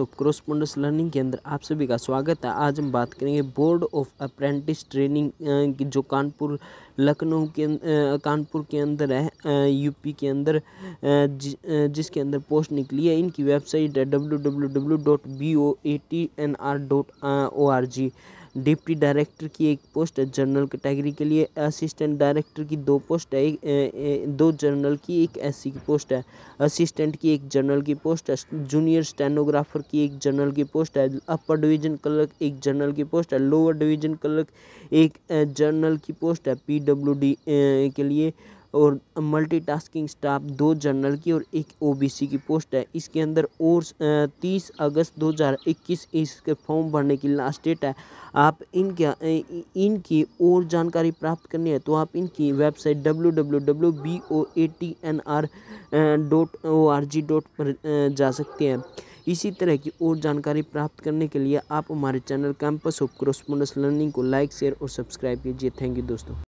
of क्रोसपोंडेंस learning के अंदर आप सभी का स्वागत है आज हम बात करेंगे बोर्ड ऑफ अप्रेंटिस ट्रेनिंग जो कानपुर लखनऊ के कानपुर के अंदर है यूपी के अंदर जिसके अंदर पोस्ट निकली है इनकी वेबसाइट है W W W dot B O A T N R dot O R G deputy director की एक पोस्ट है जनरल कैटेगरी के लिए असिस्टेंट डायरेक्टर की दो पोस्ट है एक ए, ए, दो जनरल की एक एससी की पोस्ट है असिस्टेंट की एक जनरल की पोस्ट है जूनियर स्टेनोग्राफर की एक जनरल की पोस्ट है अपर डिवीजन क्लर्क एक जनरल की पोस्ट है लोअर डिवीजन क्लर्क एक जनरल की पोस्ट है पी के लिए और मल्टीटास्किंग स्टाफ दो जनरल की और एक ओबीसी की पोस्ट है इसके अंदर और तीस अगस्त 2021 इसके फॉर्म भरने की लास्ट डेट है आप इनके इनकी और जानकारी प्राप्त करनी है तो आप इनकी website W W W B O A T N R dot O R G dot पर जा सकते हैं इसी तरह की और जानकारी प्राप्त करने के लिए आप हमारे channel campus of correspondence learning को लाइक शेयर और सब्सक्राइब कीजिए थैंक यू दोस्तों